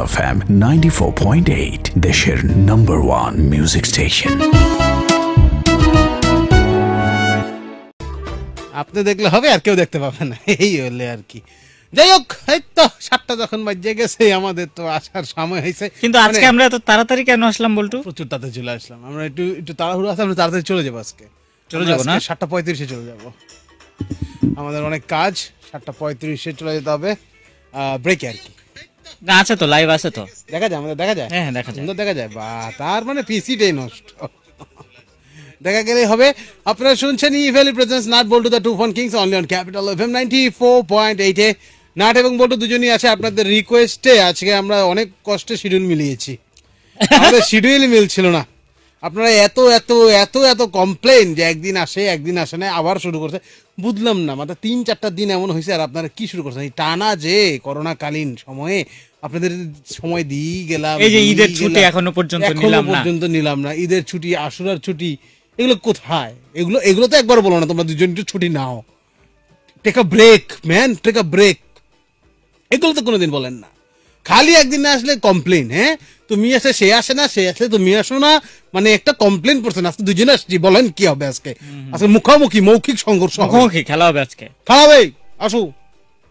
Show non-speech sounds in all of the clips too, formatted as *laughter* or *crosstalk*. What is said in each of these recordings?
Rezaul FM ninety four point eight দেশের number one music station আপনি দেখলে হবে আর কেউ দেখতে পাবে না এই হলে আর কি যাই হোক এই তো সাতটা যখন বাজে গেছে আমাদের তো আসার সময় হয়েছে কিন্তু আজকে মানে আমরা এত তাড়াতাড়ি কেন আসলাম বলতো প্রচুর তাড়াতাড়ি চলে আসলাম আমরা একটু একটু তাড়াহুড়ো আছে আমরা তাড়াতাড়ি চলে যাবো আজকে চলে যাবো না সাতটা পঁয়ত্রিশে চলে যাব আমাদের অনেক কাজ সাতটা পঁয়ত্রিশে চলে যেতে হবে ব্রেকে আর কি আছে তো লাইভ আছে তো দেখা যায় আমাদের দেখা যায় হ্যাঁ, হ্যাঁ দেখা যায় সুন্দর দেখা যায় বা তার মানে পিসিটাই নষ্ট দেখা গেলে হবে আপনারা শুনছেন Evaly presents nut Boltu the two fun kings only on Capital FM ninety four point eight এ নাট এবং বল্টু দুজনই আছে আপনাদের রিকোয়েস্টে আজকে আমরা অনেক কষ্টে শিডিউল মিলিয়েছি আমাদের শিডিউল *laughs* মিলছিল না আপনারা এত এত এত এত কমপ্লেন যে একদিন আসে একদিন আসে না আবার শুরু করছে বুঝলাম না মাত্র তিন চারটা দিন এমন হয়েছে আর আপনারা কি শুরু করছেন টানা যে করোনাকালীন সময়ে আপনাদের সময় দিয়ে গেলাম এই যে ঈদের ছুটি এখনো পর্যন্ত নিলাম না পর্যন্ত নিলাম না ঈদের ছুটি আশুরার ছুটি এগুলো কোথায় এগুলো এগুলো তো একবার বলো না তোমরা দুজন একটু ছুটি নাও take a break man take a break এগুলো তো কোনোদিন বলেন না খালি একদিন আসলে কমপ্লেন হ্যাঁ তুমি আসে সে আসে না সে আসলে তুমি আসো না মানে একটা কমপ্লেন করছে না আজকে দুজনে আসছি বলেন কি হবে আজকে আসলে মুখোমুখি মৌখিক সংঘর্ষ মুখোমুখি খেলা হবে আজকে খেলা হবে আসো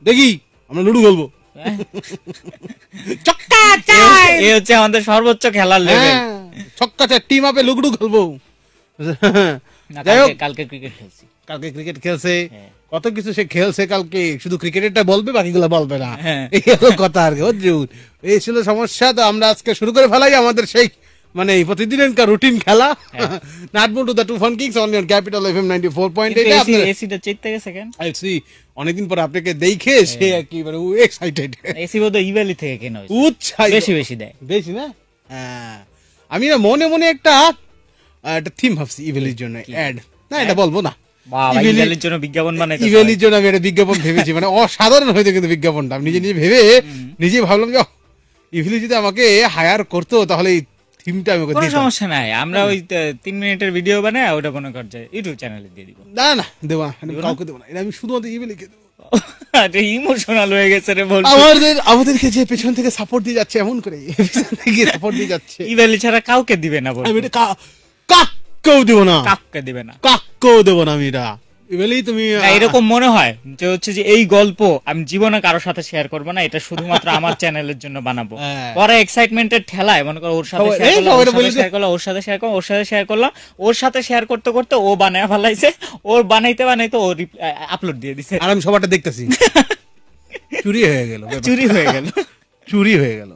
দেখি আমরা লুডু খেলবো হ্যাঁ। চাই হচ্ছে আমাদের সর্বোচ্চ খেলার লেভেল হ্যাঁ। ছক্কা চাই টিম আপে লুডু খেলবো কালকে ক্রিকেট খেলছি কালকে ক্রিকেট খেলছে হ্যাঁ। কত কিছু সে খেলছে কালকে শুধু ক্রিকেটেরটা বলবে বাকিগুলো বলবে না হ্যাঁ। কথা আর কি এই ছিল সমস্যা তো আমরা আজকে শুরু করে ফেলাই আমাদের সেই মানে রুটিন খেলা nut two the two fun kings Capital FM 94.8 AC এসিটা গেছে কেন এসি অনেকদিন পর আপনাকে দেখে হ্যাঁ। সে কি মানে ও এক্সাইটেড এসি ইভালি থেকে কেন উৎসাহ বেশি বেশি দেয় বেশি না হ্যাঁ। আমি না মনে মনে একটা একটা থিম ভাবছি ইভেলির জন্য অ্যাড না এটা বলবো না মানে কোনো ইউটিউব চ্যানেলে না না কাউকে দেবো না এটা আমি দেবো *laughs* আরে ইমোশনাল হয়ে গেছে পেছন থেকে সাপোর্ট দিয়ে যাচ্ছে এমন করে দিয়ে যাচ্ছে ছাড়া কাউকে দিবে না কাককেও দেব না কাককে দেবে না কাককেও দেব না আমি এটা বলেই তুমি এরকম মনে হয় যে হচ্ছে যে এই গল্প আমি জীবনে কারোর সাথে শেয়ার করবো না এটা শুধুমাত্র আমার চ্যানেলের জন্য বানাবো পরে হ্যাঁ। এক্সাইটমেন্টের ঠেলায় মনে করো ওর সাথে শেয়ার করলাম ওর সাথে শেয়ার করলাম ওর সাথে শেয়ার করলাম ওর সাথে শেয়ার করতে করতে ও বানায় ফেলাইছে ওর বানাইতে বানাইতে ও আপলোড দিয়ে দিছে আর আমি সবারটা দেখতেছি *laughs* চুরি হয়ে গেল চুরি হয়ে গেল চুরি হয়ে গেল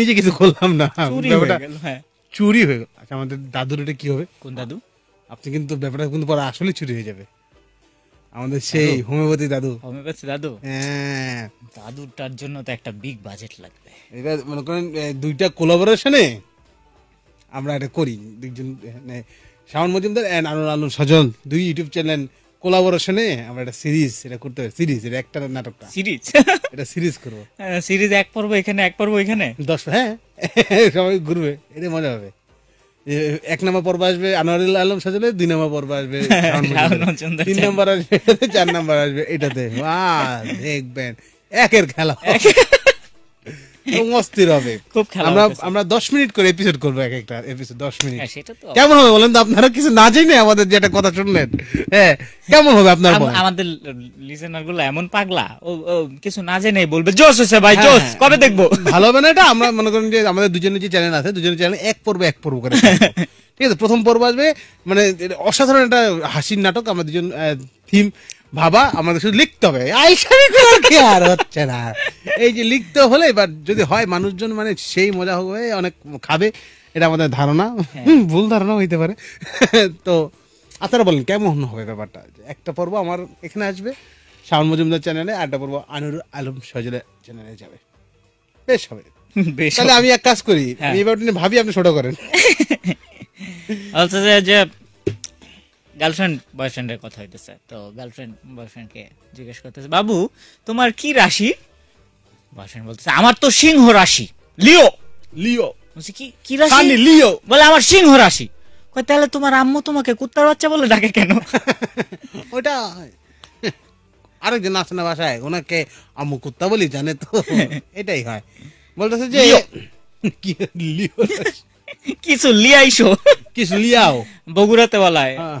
নিজে কিছু করলাম না চুরি হয়ে গেল হ্যাঁ চুরি হয়ে গেল আচ্ছা আমাদের দাদুর এটা কি হবে কোন দাদু আপনি কিন্তু ব্যাপারটা কিন্তু পরে আসলে চুরি হয়ে যাবে আমাদের সেই হোমিওপ্যাথি দাদু হোমিওপ্যাথি দাদু হ্যাঁ দাদুটার জন্য তো একটা বিগ বাজেট লাগবে এটা মনে করেন দুইটা কোলাবোরেশনে আমরা এটা করি দুইজন মানে, শাওন মজুমদার অ্যান্ড আনুর আলম সজল দুই ইউটিউব চ্যানেল কোলাবোরেশনে আমরা একটা সিরিজ এটা করতে হবে সিরিজ এটা একটা নাটকটা সিরিজ এটা সিরিজ করব হ্যাঁ, সিরিজ এক পর্ব এখানে এক পর্ব এখানে দশ হ্যাঁ *laughs* সবাই ঘুরবে এটা মজা হবে এক নম্বর পর্ব আসবে আনোয়ারুল আলম সাজলে দুই নম্বর পর্ব আসবে হ্যাঁ, হ্যাঁ, তিন নম্বর আসবে *laughs* চার নম্বর আসবে এটাতে *laughs* দেখবেন একের খেলা এবং *laughs* অস্থির হবে খুব আমরা আমরা দশ মিনিট করে এপিসোড করবো এক একটা এপিসোড দশ মিনিট হ্যাঁ, কেমন হবে বলেন তো আপনারা কিছু না আমাদের কথা শুনলেন হ্যাঁ কেমন হবে আপনার আমাদের লিসেনার গুলো এমন পাগলা ও কিছু না জেনে বলবে জোস ভাই হ্যাঁ, জোস হ্যাঁ। কবে দেখবো ভালো হবে না এটা আমরা মনে করেন যে আমাদের দুজনের যে চ্যানেল আছে দুজনের চ্যানেল এক পর্ব এক পর্ব করে *laughs* ঠিক আছে প্রথম পর্ব আসবে মানে অসাধারণ একটা হাসির নাটক আমরা দুজন থিম ভাবা আমাদের শুধু লিখতে হবে আইসারি করার কি আর হচ্ছে না এই যে লিখতে হলে এবার যদি হয় মানুষজন মানে সেই মজা হবে অনেক খাবে এটা আমাদের ধারণা হ্যাঁ। ভুল ধারণা হইতে পারে তো আপনারা বলেন কেমন হবে ব্যাপারটা একটা পর্ব আমার এখানে আসবে শাওন মজুমদার চ্যানেলে একটা পর্ব আনুর আলম সজলের চ্যানেলে যাবে বেশ হবে তাহলে আমি এক কাজ করি হ্যাঁ। এই ব্যাপারটা ভাবি আপনি ছোট করেন *laughs* আচ্ছা যে আচ্ছা, আচ্ছা, গার্লফ্রেন্ড বয়ফ্রেন্ডের কথা হইতেছে তো গার্লফ্রেন্ড বয়ফ্রেন্ডকে জিজ্ঞেস করতেছে বাবু তোমার কি রাশি বয়ফ্রেন্ড বলতেছে আমার তো সিংহ রাশি লিও লিও বলছি কি কি রাশি লিও বলে আমার সিংহ রাশি কয় তাহলে তোমার আম্মু তোমাকে কুত্তার বাচ্চা বলে ডাকে কেন *laughs* ওটা আরেকজন আছে না বাসায় ওনাকে আম্মু কুত্তা বলি জানে তো *laughs* এটাই হয় বলতেছে যে *laughs* কিছু লিয়াইছো কিছু লিয়াও বগুড়াতে বলায় হ্যাঁ।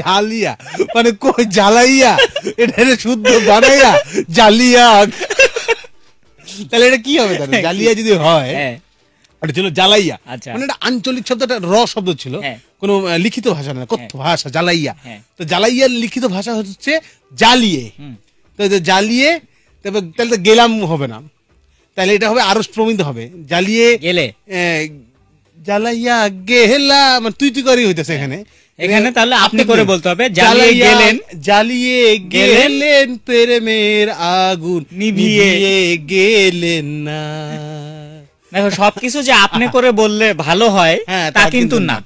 জালিয়া *laughs* মানে কই জ্বালাইয়া এটা শুদ্ধ বানাইয়া জালিয়া তাহলে এটা কি হবে তাহলে হ্যাঁ, জালিয়া যদি হয় হ্যাঁ। এটা ছিল জ্বালাইয়া আচ্ছা। মানে এটা আঞ্চলিক শব্দটা র শব্দ ছিল হ্যাঁ। কোনো লিখিত ভাষা না কথ্য ভাষা জ্বালাইয়া তো জ্বালাইয়ার লিখিত ভাষা হচ্ছে জালিয়ে তো জ্বালিয়ে তবে তাহলে তো গেলাম হবে না তাহলে এটা হবে আরো প্রমিত হবে জ্বালিয়ে গেলে জ্বালাইয়া গেহেলা মানে তুই তুই করি হইতেছে হ্যাঁ। এখানে এখানে তাহলে আপনি করে বলতে হবে জ্বালিয়ে গেলেন জ্বালিয়ে গেলেন প্রেমের আগুন নিভিয়ে গেলেন না দেখো সবকিছু যে আপনি করে বললে ভালো হয় হ্যাঁ, তা কিন্তু না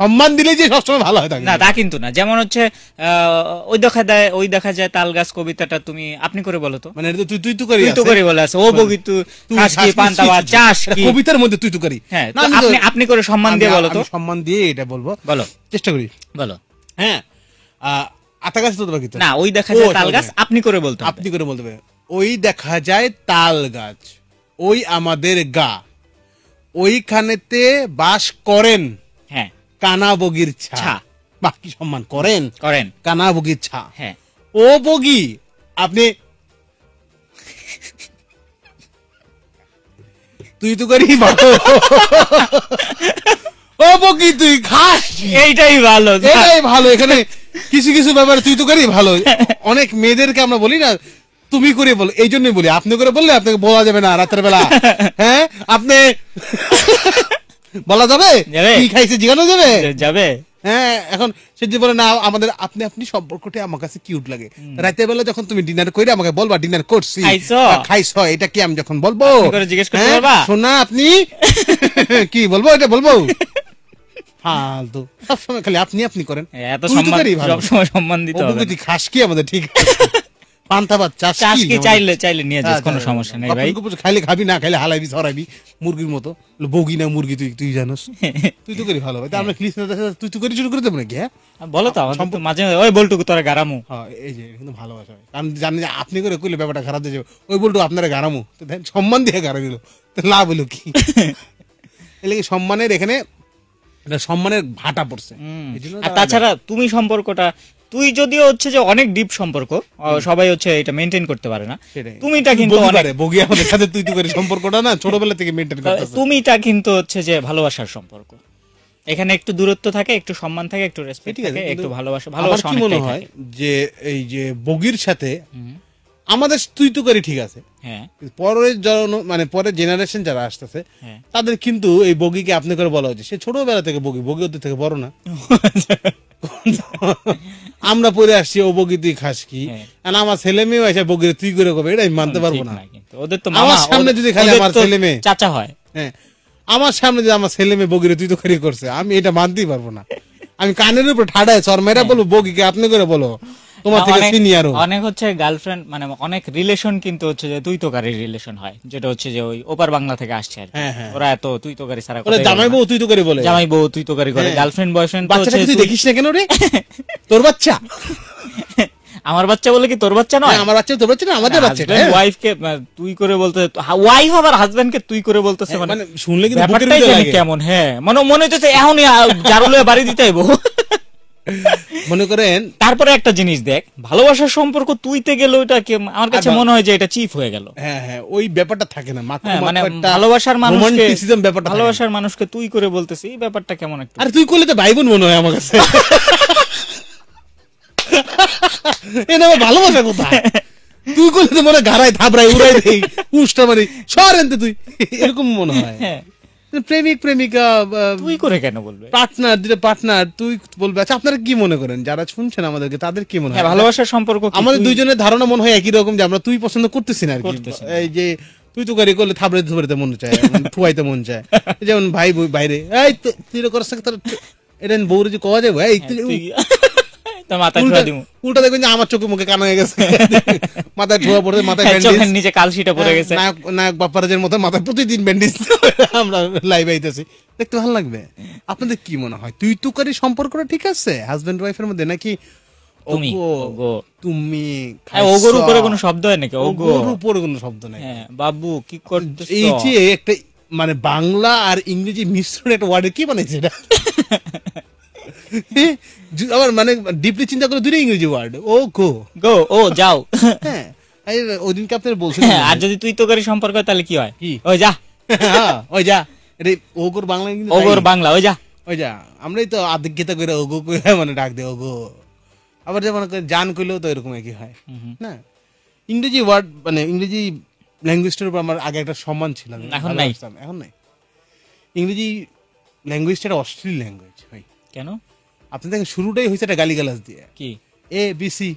সম্মান দিলে যে সবসময় ভালো হয় না তা কিন্তু না যেমন হচ্ছে ওই দেখা দেয় ওই দেখা যায় তাল গাছ কবিতাটা তুমি আপনি করে বলো তো মানে তুই তুই তো করে তুই তো করে বলে আছে ও মানে বগি তুই কি চাষ কবিতার মধ্যে তুই হ্যাঁ, তো করি হ্যাঁ আপনি আপনি করে সম্মান দিয়ে বলো তো সম্মান দিয়ে এটা বলবো বলো চেষ্টা করি বলো হ্যাঁ আতা গাছ তো বাকি না ওই দেখা যায় তাল গাছ আপনি করে বলতে আপনি করে বলতে ওই দেখা যায় তাল গাছ ওই আমাদের গা ওইখানেতে বাস করেন হ্যাঁ কানা বগির ছা বাকি সম্মান করেন করেন কানা বগির ছা হ্যাঁ ও বগি আপনি তুই তো করি ভালো ও বগি তুই ঘাস এইটাই ভালো এটাই ভালো এখানে কিছু কিছু ব্যাপারে তুই তো করি ভালো *laughs* অনেক মেয়েদেরকে আমরা বলি না তুমি করে বল এই জন্যই বলি আপনি করে বললে আপনাকে বলা যাবে না রাতের বেলা *laughs* হ্যাঁ আপনি বলা যাবে কি খাইছে জিগানো যাবে যাবে হ্যাঁ এখন সে বলে না আমাদের আপনি আপনি সম্পর্কটা আমার কাছে কিউট লাগে বেলা যখন তুমি ডিনার করে আমাকে বলবা ডিনার করছি খাইছ এটা কি আমি যখন বলবো হ্যাঁ, শোনা আপনি *laughs* কি বলবো এটা বলবো *laughs* ফালতু সবসময় খালি আপনি আপনি করেন এত সম্মান সব সময় সম্মান দিতে হবে খাস কি আমাদের ঠিক আছে চাষ কি চাইলে চাইলে নিয়ে যাস হ্যাঁ, কোনো হ্যাঁ, হ্যাঁ, সমস্যা নেই ভাই খাইলে খাবি না খাইলে হালাবি ছড়াবি মুরগির মতো বগি না মুরগি তুই তুই তুই তো করি ভালো ভাই আমরা তুই তো করি শুরু করে দেব বলো তো মাঝে ওই বলটুকু তোরা গারামু এই যে কিন্তু ভালোবাসা জানি যে আপনি করে কইলে ব্যাপারটা খারাপ হয়ে যাবে ওই বলটু আপনারা গারামু তো দেন সম্মান দিয়ে গারামিল তো লাভ হলো কি *laughs* কি সম্মানের এখানে সম্মানের ভাটা পড়ছে আর তাছাড়া তুমি সম্পর্কটা তুই যদিও হচ্ছে যে অনেক ডিপ সম্পর্ক সবাই হচ্ছে এটা মেনটেন করতে পারে না তুমিটা কিন্তু বগি আমাদের সাথে তুই তুই করে সম্পর্কটা না ছোটবেলা থেকে মেনটেন করতে তুমিটা কিন্তু হচ্ছে যে ভালোবাসার সম্পর্ক এখানে একটু দূরত্ব থাকে একটু সম্মান থাকে একটু রেসপেক্ট থাকে একটু ভালোবাসা ভালোবাসা মনে হয় যে এই যে বগির সাথে আমাদের তুই তো করি ঠিক আছে হ্যাঁ। পরের জন মানে পরের জেনারেশন যারা আসতেছে হ্যাঁ। তাদের কিন্তু এই বগিকে আপনি করে বলা হচ্ছে সে ছোটবেলা থেকে বগি বগি ওদের থেকে বড় না *laughs* আমরা পরে আসছি ও বগি তুই খাস কি হ্যাঁ। আমার ছেলে তুই করে কবে এটা আমি মানতে পারবো না ওদের তো আমার সামনে যদি খালি আমার ছেলে মেয়ে চাচা হয় হ্যাঁ আমার সামনে যদি আমার ছেলে মেয়ে বগিরে তুই তো খারি করছে আমি এটা মানতেই পারবো না আমি কানের উপর ঠাডায় চর মেয়েরা বলবো বগিকে আপনি করে বলো তোমার থেকে সিনিয়র অনেক হচ্ছে গার্লফ্রেন্ড মানে অনেক রিলেশন কিন্তু হচ্ছে যে তুই রিলেশন হয় যেটা হচ্ছে যে ওই ওপার বাংলা থেকে আসছে আর হ্যাঁ, হ্যাঁ। ওরা এত হ্যাঁ। তুই সারা করে জামাই বউ তুই বলে জামাই বউ তুই করে গার্লফ্রেন্ড বয়ফ্রেন্ড তুই দেখিস না কেন রে *laughs* তোর বাচ্চা আমার বাচ্চা বলে কি তোর বাচ্চা নয় আমার বাচ্চা তোর বাচ্চা না আমাদের বাচ্চা ওয়াইফ কে তুই করে বলতে ওয়াইফ আবার হাজবেন্ড কে তুই করে বলতেছে মানে, মানে শুনলে কিন্তু কেমন হ্যাঁ মানে মনে হচ্ছে এখনই জারুলে বাড়ি দিতে বউ মনে করেন তারপরে একটা জিনিস দেখ ভালোবাসার সম্পর্ক তুইতে গেল এটা কি আমার কাছে মনে হয় যে এটা চিফ হয়ে গেল হ্যাঁ হ্যাঁ ওই ব্যাপারটা থাকে না মাত্র হ্যাঁ, মানে ভালোবাসার মানুষকে রোমান্টিসিজম ব্যাপারটা ভালোবাসার মানুষকে তুই করে বলতেছিস এই ব্যাপারটা কেমন একটা আরে তুই কইলে তো ভাই বোন মনে হয় আমার কাছে এনে আমার ভালোবাসা কোথায় তুই কইলে তো মনে হয় গাড়ায় উড়াই দেই পুষ্টা মানে সর তুই এরকম মনে হয় হ্যাঁ প্রেমিক প্রেমিকা তুই করে কেন বলবে পার্টনার দিলে পার্টনার তুই বলবে আচ্ছা আপনারা কি মনে করেন যারা শুনছেন আমাদেরকে তাদের কি মনে হয় হ্যাঁ, ভালোবাসার সম্পর্ক আমাদের দুইজনের ধারণা মনে হয় একই রকম যে আমরা তুই পছন্দ করতেছি না আর কি এই যে তুই তো গাড়ি করলে থাবড়ে থাবড়েতে মন চায় ফুয়াইতে মানে মন চায় যেমন ভাই বাইরে এই তুই করছ তার এটা বউরে যে কওয়া যাবে এই হ্যাঁ, মুখে হয়ে গেছে মাথায় মাথায় হ্যাঁ, নিচে কালশিটা হ্যাঁ, গেছে মতো মাথায় প্রতিদিন ব্যান্ডেজ আমরা লাইভ লাগবে আপনাদের কি মনে হয় তুই তুকারি সম্পর্কটা ঠিক আছে হাজবেন্ড ওয়াইফের মধ্যে নাকি তুমি তুমি হ্যাঁ, ওগোর উপরে কোনো শব্দ হয় নাকি ওগোর উপরে কোনো শব্দ নাই বাবু কি করছিস এই যে একটা মানে বাংলা আর ইংরেজি মিশ্রণ একটা ওয়ার্ডে কি মানে এটা *laughs* আবার মানে ডিপলি চিন্তা করে দুটো ইংরেজি ওয়ার্ড ও গো গো ও যাও হ্যাঁ ওদিনকে আপনার বলছেন হ্যাঁ, আর যদি তুই তো করে সম্পর্ক হয় তাহলে কি হয় ওই যা হ্যাঁ, ওই যা রে ওগোর বাংলা ওগোর বাংলা ওই যা ওই যা আমরাই তো আধিজ্ঞতা করে ওগো করে মানে ডাক দে ওগো আবার যেমন জান করলেও তো এরকম একই হয় না ইংরেজি ওয়ার্ড মানে ইংরেজি ল্যাঙ্গুয়েজটার উপর আমার আগে একটা সম্মান ছিল এখন নাই এখন নাই ইংরেজি ল্যাঙ্গুয়েজটা অশ্লীল ল্যাঙ্গুয়েজ কেন আপনি দেখেন শুরুটাই হয়েছে একটা গালিগালাজ দিয়ে কি এ বি সি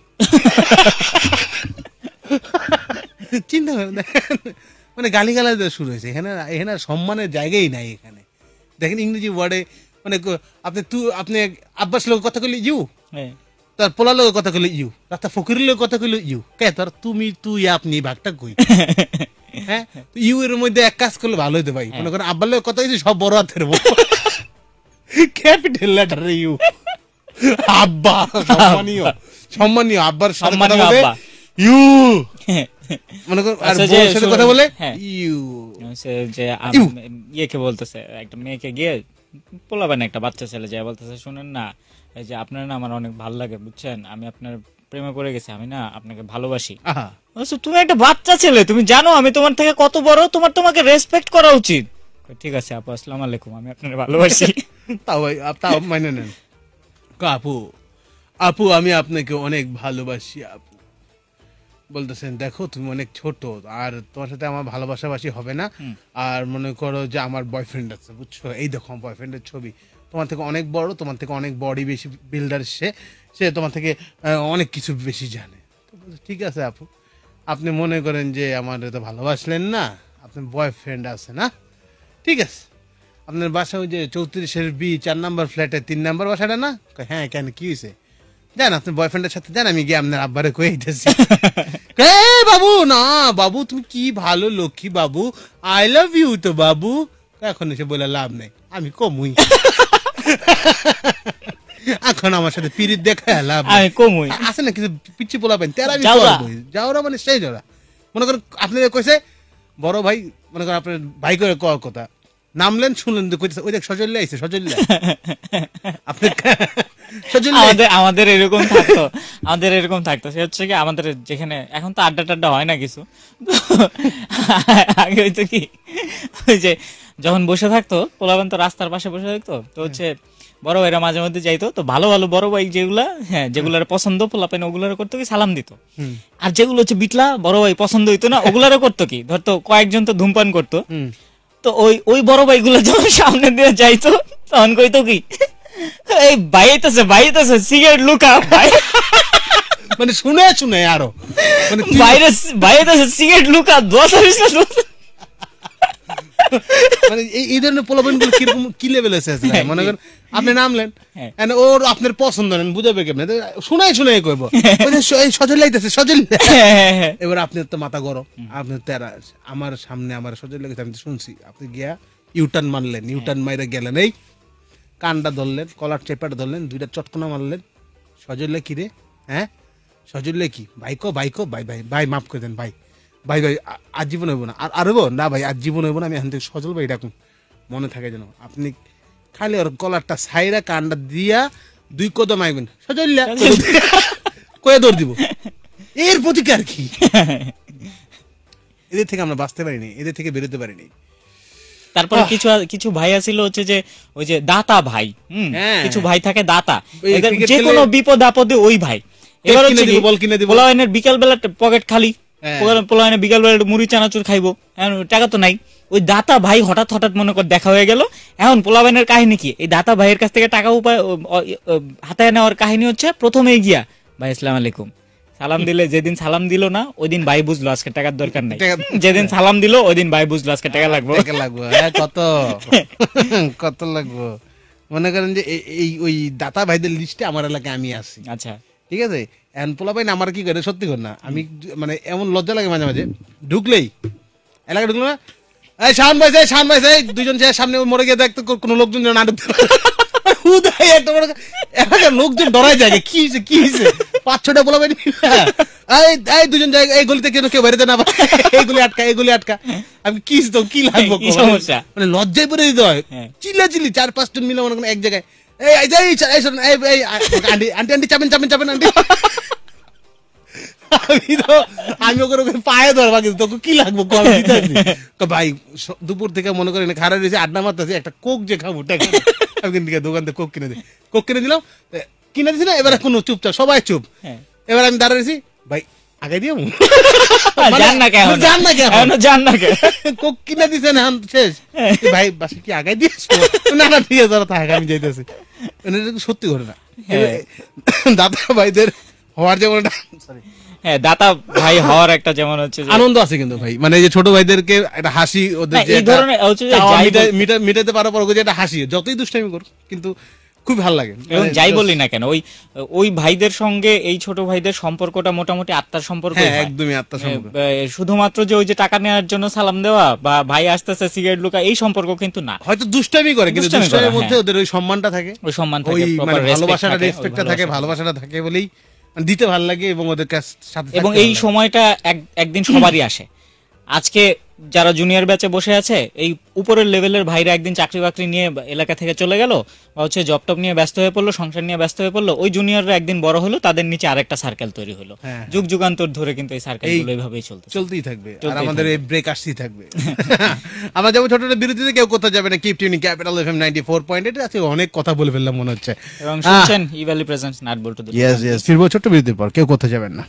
চিন্তা করেন মানে গালিগালাজ দিয়ে শুরু হয়েছে এখানে এখানে সম্মানের জায়গাই নাই এখানে দেখেন ইংরেজি ওয়ার্ডে মানে আপনি তু আপনি আব্বাস লোক কথা কইলে ইউ হ্যাঁ। তার পোলা লোক কথা কইলে ইউ রাস্তা ফকিরের লোক কথা কইলে ইউ কে তার তুমি তুই আপনি ভাগটা কই হ্যাঁ ইউ এর মধ্যে এক কাজ করলে ভালো হইতে ভাই হ্যাঁ। মনে করেন আব্বার লোক কথা হয়েছে সব বড় হাতের ক্যাপিটাল লেটার ইউ আব্বা সম্মানীয় সম্মানীয় আব্বার ইউ মনে আর সাথে কথা বলে ইউ হ্যাঁ। আচ্ছা, যে হ্যাঁ। ইয়েকে বলতেছে একটা মেয়েকে গিয়ে পোলাবেন একটা বাচ্চা ছেলে যায় বলতেছে শুনেন না এই যে আপনার না আমার অনেক ভালো লাগে বুঝছেন আমি আপনার প্রেমে পড়ে গেছি আমি না আপনাকে ভালোবাসি তুমি একটা বাচ্চা ছেলে তুমি জানো আমি তোমার থেকে কত বড় তোমার তোমাকে রেসপেক্ট করা উচিত ঠিক আছে আপু আসসালামু আলাইকুম আমি আপনার ভালোবাসি তাও তাও মানে নেন আপু আপু আমি আপনাকে অনেক ভালোবাসি আপু বলতেছেন দেখো তুমি অনেক ছোট আর তোমার সাথে আমার ভালোবাসাবাসি হবে না আর মনে করো যে আমার বয়ফ্রেন্ড আছে বুঝছো এই দেখো আমার বয়ফ্রেন্ডের ছবি তোমার থেকে অনেক বড় তোমার থেকে অনেক বডি বেশি বিল্ডার সে সে তোমার থেকে অনেক কিছু বেশি জানে ঠিক আছে আপু আপনি মনে করেন যে আমার তো ভালোবাসলেন না আপনার বয়ফ্রেন্ড আছে না ঠিক আছে আপনার বাসা ওই যে চৌত্রিশের বি চার নাম্বার ফ্ল্যাটে তিন নাম্বার বাসাটা না হ্যাঁ কেন কি হয়েছে যান আপনার বয়ফ্রেন্ডের সাথে যান আমি গিয়ে আপনার আব্বারে কয়ে দিতেছি *laughs* বাবু না বাবু তুমি কি ভালো লক্ষ্মী বাবু আই লাভ ইউ তো বাবু এখন এসে বলে লাভ নেই আমি কমুই *laughs* এখন আমার সাথে পিরিত দেখা লাভ আমি কমুই আছে না কিছু পিচ্ছি পোলা পাইন তেরা যাওরা মানে সেই জোড়া মনে করেন আপনি কইছে বড় ভাই মনে করেন আপনার ভাই করে কথা নামলেন শুনলেন ওই দেখ সজল্য আইছে সজল্য *laughs* আপনি *laughs* আমাদের আমাদের এরকম থাকতো আমাদের এরকম থাকতো সে হচ্ছে কি আমাদের যেখানে এখন তো আড্ডা টাড্ডা হয় না কিছু *laughs* আগে হয়তো কি ওই যে যখন বসে থাকতো পোলাবান তো রাস্তার পাশে বসে থাকতো তো হচ্ছে বড় ভাইরা মাঝে মধ্যে যাইতো তো ভালো ভালো বড় ভাই যেগুলা হ্যাঁ যেগুলার পছন্দ পোলাপেন ওগুলার করতো কি সালাম দিত আর যেগুলো হচ্ছে বিটলা বড় ভাই পছন্দ হইতো না ওগুলারও করতো কি ধরতো কয়েকজন তো ধূমপান করতো তো ওই ওই বড় ভাইগুলো যখন সামনে দিয়ে যাইতো তখন কইতো কি এই বাইতেছে বাইতেছে সিগারেট লুকা ভাই মানে শুনে শুনে আরো মানে বাইরে বাইতেছে সিগারেট লুকা দশ বিশ মানে এই ধরনের প্রলোভনগুলো কিরকম কি লেভেলে এসে হ্যাঁ, মনে করেন আপনি নামলেন হ্যাঁ। ওর আপনার পছন্দ নেন বুঝাবে কেমন শুনাই শুনাই কইব হ্যাঁ। সজল লাইতেছে সজল এবার আপনার তো মাথা গরম আপনি তেরা আমার সামনে আমার সজল লেগেছে আমি তো শুনছি আপনি গিয়া ইউটার্ন মারলেন ইউটার্ন মাইরা গেলেন এই কানটা ধরলেন কলার চেপাটা ধরলেন দুইটা চটকনা মারলেন সজল কি রে হ্যাঁ সজল কি ভাইকো ভাইকো ভাই ভাই ভাই মাফ করে দেন ভাই ভাই ভাই আর জীবন হইব না আর আর না ভাই আর জীবন হইব না আমি এখান থেকে সজল ভাই ডাকুন মনে থাকে যেন আপনি খালি ওর গলারটা সাইরা কান্ডা দিয়া দুই কদম আইবেন সজল কয়ে দৌড় দিব এর প্রতিকার কি *laughs* এদের থেকে আমরা বাঁচতে পারিনি এদের থেকে বেরোতে পারিনি তারপর কিছু কিছু ভাই আছিল হচ্ছে যে ওই যে দাতা ভাই হ্যাঁ। কিছু ভাই থাকে দাতা যে কোনো বিপদ আপদে ওই ভাই এবার হচ্ছে বল বেলা পকেট খালি হ্যাঁ। পোলাইনে বিকালবেলা একটু মুড়ি চানাচুর খাইবো টাকা তো নাই ওই দাতা ভাই হঠাৎ হঠাৎ মনে কর দেখা হয়ে গেল এখন পোলাবাইনের কাহিনী কি এই দাতা ভাইয়ের কাছ থেকে টাকা উপায় নেওয়ার কাহিনী হচ্ছে প্রথমে গিয়া ভাই আলাইকুম সালাম দিলে যেদিন সালাম দিল না ওই দিন ভাই বুঝলো আজকে টাকার দরকার নাই যেদিন সালাম দিল ওই দিন ভাই বুঝলো আজকে টাকা লাগবে লাগবে হ্যাঁ কত *laughs* কত লাগবো মনে করেন যে এই ওই দাতা ভাইদের লিস্টে আমার এলাকায় আমি আছি আচ্ছা ঠিক আছে আমার কি করে সত্যি না আমি মানে এমন লজ্জা লাগে মাঝে মাঝে ঢুকলেই এলাকা ঢুকলো না এই ভাই ভাই দুজন সামনে মরে গিয়ে দেখতে কোনো লোকজন যেন বড় এলাকার লোকজন যায় কি হয়েছে কি হয়েছে পাঁচ ছটা পোলা পাইনি হ্যাঁ। এই এই দুজন যায় এই গলিতে কেন কেউ বেরোতে না পারে এইগুলি আটকা আটকা আমি কি তো কি লাগবো সমস্যা মানে লজ্জায় পড়ে দিতে হয় হ্যাঁ। চিল্লা চিল্লি চার পাঁচজন মিলে মনে এক জায়গায় Eh, hey, jadi saya suruh eh eh Andi Andi Andi capin capin capin Andi. *laughs* আমি তো আমি ওকে ওকে পায়ে ধরবা কিন্তু তোকে কি লাগবো কল তো ভাই দুপুর থেকে মনে না খারাপ রয়েছে আড্ডা মারতেছি একটা কোক যে খাবো আমি কিন্তু দোকান থেকে কোক কিনে দিই কোক কিনে দিলাম কিনে দিছি না এবার কোনো চুপচাপ সবাই চুপ হ্যাঁ। এবার আমি দাঁড়িয়েছি ভাই আগে হ্যাঁ, মানে জান না কেন জান না কেন হ্যাঁ, জান না কেন দিছেন শেষ হ্যাঁ। ভাই বাসি কি আগে না না ঠিক আছে আমি যাইতেছি সত্যি দাদা ভাইদের হওয়ার যেমন হ্যাঁ দাতা ভাই হওয়ার একটা যেমন হচ্ছে আনন্দ আছে কিন্তু ভাই মানে যে ছোট ভাইদেরকে একটা হাসি ওদের যে মিটাতে পারো পর যে একটা হাসি যতই দুষ্টামি করো কিন্তু খুব ভালো লাগে এবং মানে যাই বলি না কেন ওই ওই ভাইদের সঙ্গে এই ছোট ভাইদের সম্পর্কটা মোটামুটি আত্মার সম্পর্ক হ্যাঁ, একদমই আত্মার সম্পর্ক শুধুমাত্র যে ওই যে টাকা নেওয়ার জন্য সালাম দেওয়া বা ভাই আসতেছে সিগারেট লুকা এই সম্পর্ক কিন্তু না হয়তো দুষ্টামি করে কিন্তু দুষ্টামির মধ্যে হ্যাঁ। ওদের ওই সম্মানটা থাকে ওই সম্মান থাকে মানে ভালোবাসাটা রেসপেক্টটা থাকে ভালোবাসাটা থাকে বলেই মানে দিতে ভালো লাগে এবং ওদের কাছে এবং এই সময়টা একদিন *clears throat* সবারই আসে আজকে যারা জুনিয়র ব্যাচে বসে আছে এই উপরের লেভেলের ভাইরা একদিন চাকরি বাকরি নিয়ে এলাকা থেকে চলে গেল বা হচ্ছে জব টপ নিয়ে ব্যস্ত হয়ে পড়লো সংসার নিয়ে ব্যস্ত হয়ে পড়লো ওই জুনিয়ররা একদিন বড় হলো তাদের নিচে আরেকটা সার্কেল তৈরি হলো হ্যাঁ, হ্যাঁ। যুগ যুগান্তর ধরে কিন্তু এই সার্কেল গুলো এইভাবেই চলতে চলতেই থাকবে আর আমাদের এই ব্রেক আসতেই থাকবে *laughs* আমরা যাবো ছোট বিরতিতে কেউ কোথাও যাবে না কিপ টিউনিং ক্যাপিটাল এফএম 94.8 আছে অনেক কথা বলে ফেললাম মনে হচ্ছে এবং শুনছেন Evaly presents nut Boltu yes yes ফিরবো ছোট বিরতির পর কেউ কোথাও যাবেন না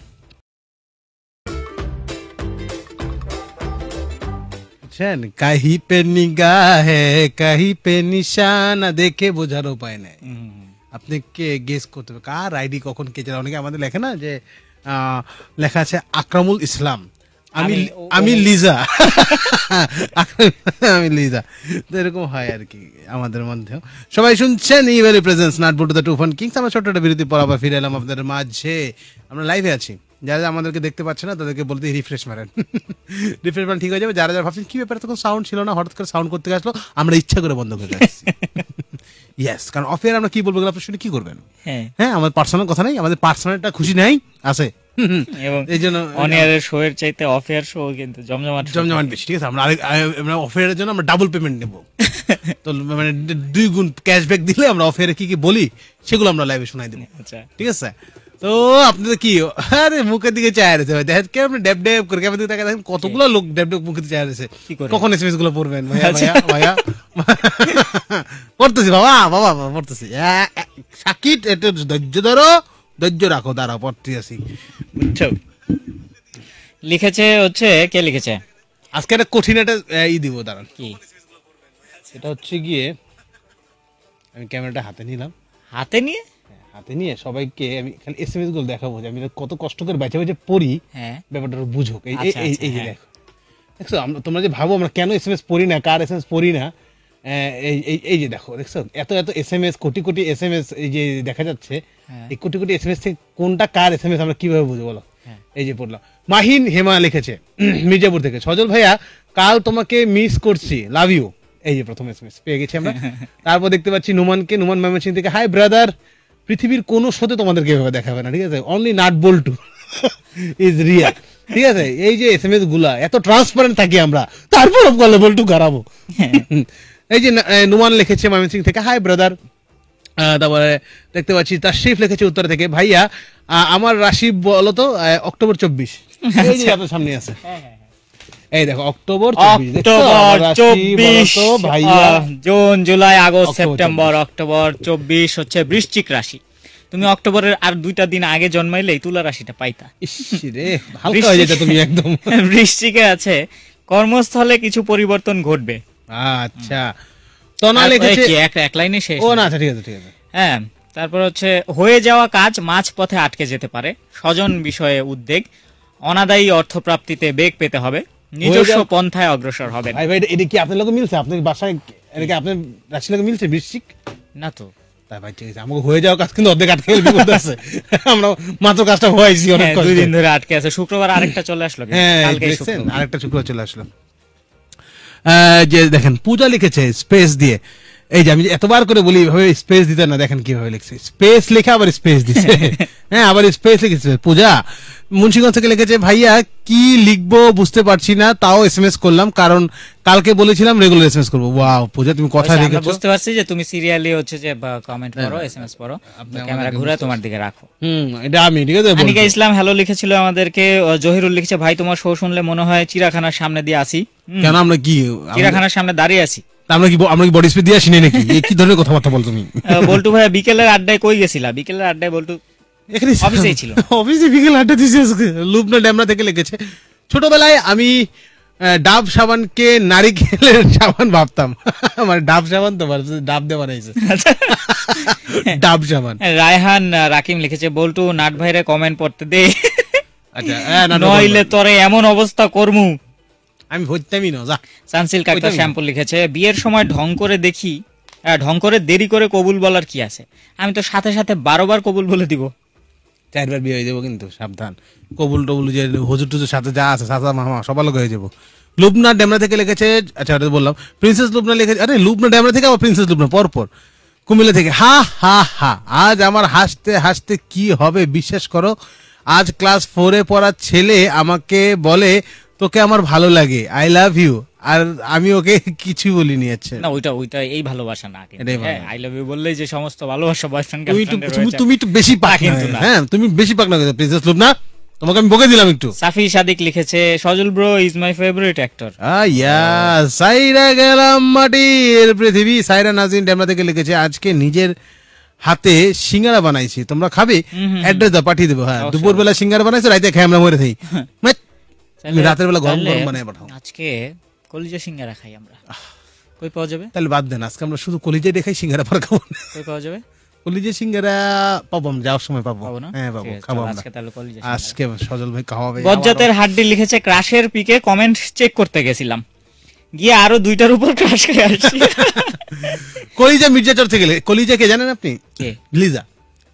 বুঝছেন কাহি পে হে কাহি পে নিশানা দেখে বোঝার উপায় নেই আপনি কে গেস করতে হবে কার আইডি কখন কে জানে অনেকে আমাদের লেখে না যে লেখা আছে আকরামুল ইসলাম আমি আমি লিজা আমি লিজা তো এরকম হয় আর কি আমাদের মধ্যেও সবাই শুনছেন Evaly presents nut Boltu the two fun kings আমরা ছোট্ট একটা বিরতি পর আবার ফিরে এলাম আপনাদের মাঝে আমরা লাইভে আছি যারা আমাদেরকে দেখতে পাচ্ছে না তাদেরকে বলতে রিফ্রেশ মারেন রিফ্রেশ *laughs* মারেন ঠিক হয়ে যাবে যারা যারা ভাবছেন কি ব্যাপারে তখন সাউন্ড ছিল না হঠাৎ করে সাউন্ড করতে আসলো আমরা ইচ্ছা করে বন্ধ করে যাচ্ছি ইয়েস *laughs* কারণ অফেয়ার আমরা কি বলবো আপনার শুনে কি করবেন হ্যাঁ, হ্যাঁ আমাদের পার্সোনাল কথা নেই আমাদের পার্সোনালটা খুশি নাই আছে *laughs* এই জন্য অন শো এর চাইতে অফ শো কিন্তু জমজমাট জমজমাট বেশি ঠিক আছে আমরা আমরা অফ জন্য আমরা ডাবল পেমেন্ট নেব তো মানে দুই গুণ ক্যাশব্যাক দিলে আমরা অফ কি কি বলি সেগুলো আমরা লাইভে শোনাই দিব আচ্ছা ঠিক আছে তো আপনি তো কি আরে মুখের দিকে চায় রয়েছে ভাই দেখেন কেমন ডেপ ডেপ করে কেমন দিকে দেখেন কতগুলো লোক ড্যাব ডেপ মুখের দিকে চায় রয়েছে কখন এসএমএস গুলো পড়বেন ভাইয়া আচ্ছা। ভাইয়া ভাইয়া পড়তেছি বাবা বাবা বাবা পড়তেছি সাকিট একটু ধৈর্য ধরো ধৈর্য রাখো দাঁড়াও পড়তে আসি বুঝছো আচ্ছা। লিখেছে হচ্ছে কে লিখেছে আজকে একটা কঠিন একটা ই দিব দাঁড়ান কি এটা হচ্ছে গিয়ে আমি ক্যামেরাটা হাতে নিলাম হাতে নিয়ে হাতে নিয়ে সবাইকে আমি খালি এসএমএস গুলো দেখাবো যে আমি কত কষ্ট করে বেঁচে বেঁচে পড়ি হ্যাঁ। ব্যাপারটা বুঝুক এই আচ্ছা, আচ্ছা, এই যে হ্যাঁ। দেখো দেখছো তোমরা যে ভাবো আমরা কেন এসএমএস পড়ি না কার এসএমএস পড়ি না হ্যাঁ, এই এই যে দেখো দেখছো এত এত এসএমএস কোটি কোটি এসএমএস এই যে দেখা যাচ্ছে এই কোটি কোটি এসএমএস থেকে কোনটা কার এসএমএস আমরা কিভাবে বুঝবো বলো এই যে পড়লাম মাহিন হেমা লিখেছে মির্জাপুর থেকে সজল ভাইয়া কাল তোমাকে মিস করছি লাভ ইউ এই যে প্রথম এসএমএস পেয়ে গেছি আমরা *laughs* তারপর দেখতে পাচ্ছি নুমানকে নুমান ময়মনসিং থেকে হাই ব্রাদার পৃথিবীর কোনো শোতে তোমাদেরকে এভাবে দেখাবে না ঠিক আছে only nut Boltu is real ঠিক আছে এই যে এস এম এস গুলা এত ট্রান্সপারেন্ট থাকি আমরা তারপর গলে বল্টু গাড়াবো হ্যাঁ। এই যে নুমান লিখেছে সিং থেকে হাই ব্রাদার তারপরে দেখতে পাচ্ছি তার শিফ লিখেছে উত্তর থেকে ভাইয়া আমার রাশি বলতো অক্টোবর চব্বিশ আচ্ছা। সামনে আছে হ্যাঁ, হ্যাঁ। এই দেখো অক্টোবর অক্টোবর চব্বিশ June July August September October চব্বিশ হচ্ছে বৃশ্চিক রাশি তুমি অক্টোবরের আর দুইটা দিন আগে জন্মাইলে তুলা রাশিটা পাইতা তুমি একদম *laughs* বৃশ্চিকে আছে কর্মস্থলে কিছু পরিবর্তন ঘটবে আচ্ছা তনা লিখেছে এক এক লাইনে শেষ ও না আচ্ছা, ঠিক আছে ঠিক আছে হ্যাঁ তারপর হচ্ছে হয়ে যাওয়া কাজ মাঝ পথে আটকে যেতে পারে স্বজন বিষয়ে উদ্বেগ অনাদায়ী অর্থপ্রাপ্তিতে বেগ পেতে হবে নিজস্ব পন্থায় অগ্রসর হবেন ভাই ভাই এটা কি আপনার লোকে মিলছে আপনার বাসায় এটা কি আপনার রাশির লোকে মিলছে বৃশ্চিক না তো ভাই ঠিক আছে আমাকে হয়ে যাওয়া কাজ কিন্তু অর্ধেক আটকে বিপদ আছে আমরা মাত্র কাজটা হয়েছি অনেক হ্যাঁ, দুই দিন ধরে আটকে আছে শুক্রবার আরেকটা চলে আসলো হ্যাঁ আরেকটা শুক্রবার চলে আসলো যে দেখেন পূজা লিখেছে স্পেস দিয়ে এই যে আমি এতবার করে বলি এভাবে স্পেস দিতে না দেখেন কিভাবে লিখছে স্পেস লিখে আবার স্পেস দিছে *laughs* হ্যাঁ আবার স্পেস লিখেছে পূজা মুন্সিগঞ্জ থেকে লিখেছে ভাইয়া কি লিখবো বুঝতে পারছি না তাও এসএমএস করলাম কারণ কালকে বলেছিলাম রেগুলার এসএমএস করবো ওয়াও পূজা তুমি কথা রেখেছো বুঝতে পারছি যে তুমি সিরিয়ালি হচ্ছে যে কমেন্ট করো এসএমএস করো ক্যামেরা ঘুরে তোমার দিকে রাখো হুম এটা আমি ঠিক আছে অনিকা ইসলাম হ্যালো লিখেছিল আমাদেরকে জহিরুল লিখেছে ভাই তোমার শো শুনলে মনে হয় চিড়াখানার সামনে দিয়ে আসি কেন আমরা কি চিড়াখানার সামনে দাঁড়িয়ে আছি আমরা কি আমরা কি বডি দিয়ে আসিনি নাকি কি ধরনের কথাবার্তা বল তুমি ভাই বিকেলের আড্ডায় কই গেছিলা বিকেলের আড্ডায় বল্টু এখানে ছিল অফিসে *laughs* বিকেল আড্ডা ড্যামরা থেকে লেগেছে ছোটবেলায় আমি ডাব সাবানকে নারিকেলের সাবান ভাবতাম *laughs* মানে ডাব সাবান তো ডাব দিয়ে আচ্ছা। *laughs* ডাব সাবান হ্যাঁ, রায়হান রাকিম লিখেছে বল্টু নাট ভাইরে কমেন্ট পড়তে দে আচ্ছা হ্যাঁ, নইলে তোরে এমন অবস্থা করমু আমি ভরতামই না যা সানসিল্ক একটা শ্যাম্পু লিখেছে বিয়ের সময় ঢং করে দেখি ঢং করে দেরি করে কবুল বলার কি আছে আমি তো সাথে সাথে বারোবার কবুল বলে দিব চারবার বিয়ে হয়ে যাবো কিন্তু সাবধান কবুল টবুল যে হজুর টুজুর সাথে যা আছে সাথা মামা সবার লোক হয়ে যাবো লুবনা ড্যামরা থেকে লিখেছে আচ্ছা ওটা বললাম প্রিন্সেস লুবনা লিখেছে আরে লুবনা ড্যামরা থেকে আবার প্রিন্সেস লুবনা পরপর কুমিল্লা থেকে হা হা হা আজ আমার হাসতে হাসতে কি হবে বিশ্বাস করো আজ ক্লাস ফোরে পড়ার ছেলে আমাকে বলে তোকে আমার ভালো লাগে আই লাভ ইউ আর আমি ওকে কিছু বলিনি আচ্ছা না ওইটা ওইটা এই ভালোবাসা না কিন্তু আই লাভ ইউ বললেই যে সমস্ত ভালোবাসা বয়ফ্রেন্ড তুমি তুমি একটু বেশি পাক কিন্তু না হ্যাঁ তুমি বেশি পাক না প্রিন্সেস লোভ না তোমাকে আমি বকে দিলাম একটু সাফি সাদিক লিখেছে Sajal bro is my favourite actor আয়া সাইরা গেলাম মাটির পৃথিবী সাইরা নাজিন ডেমরা থেকে লিখেছে আজকে নিজের হাতে সিঙ্গারা বানাইছি তোমরা খাবে অ্যাড্রেস দাও পাঠিয়ে দেবো হ্যাঁ দুপুরবেলা সিঙ্গারা বানাইছো রাইতে খেয়ে আমরা মরে থাকি *laughs* রাতের বেলা গরম গরম বানিয়ে পাঠাও আজকে কলিজা সিঙ্গারা খাই আমরা কই পাওয়া যাবে তাহলে বাদ দেন আজকে আমরা শুধু কলিজাই দেখাই সিঙ্গারা পার খাবো কই পাওয়া যাবে কলিজা সিঙ্গারা পাবো যাওয়ার সময় পাবো হ্যাঁ পাবো খাবো আজকে তাহলে কলিজা আজকে সজল ভাই খাওয়াবে বজ্জাতের হাড্ডি লিখেছে ক্রাশের পিকে কমেন্ট চেক করতে গেছিলাম গিয়ে আরো দুইটার উপর ক্রাশ খেয়ে আসছি কলিজা মির্জাটার থেকে কলিজা কে জানেন আপনি কে লিজা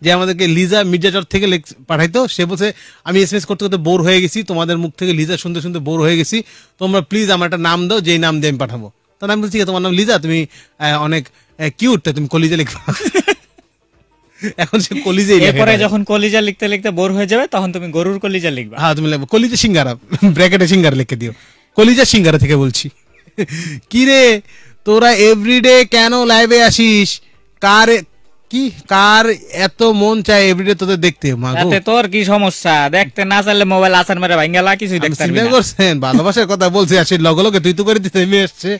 যে আমাদেরকে লিজা মির্জাচর থেকে পাঠাইতো সে বলছে আমি এস করতে করতে বোর হয়ে গেছি তোমাদের মুখ থেকে লিজা শুনতে শুনতে বোর হয়ে গেছি তোমরা প্লিজ আমার একটা নাম দাও যেই নাম দিয়ে আমি পাঠাবো তখন আমি বলছি তোমার নাম লিজা তুমি অনেক কিউট তুমি কলিজা লিখবা *laughs* এখন সে কলিজে এরপরে যখন কলিজা লিখতে লিখতে বোর হয়ে যাবে তখন তুমি গরুর কলিজা লিখবা হ্যাঁ তুমি লিখবে কলিজা সিঙ্গারা *laughs* ব্র্যাকেটে সিঙ্গারা লিখে দিও কলিজা সিঙ্গারা থেকে বলছি *laughs* কি রে তোরা এভরিডে কেন লাইভে আসিস কার কি কার এত মন চায় এভরিডে তোদের দেখতে তোর কি সমস্যা দেখতে না চাইলে মোবাইল মেরে দেখতে করছেন ভালোবাসার কথা বলছি লগে লগে তুই তো করে দিতে আসছে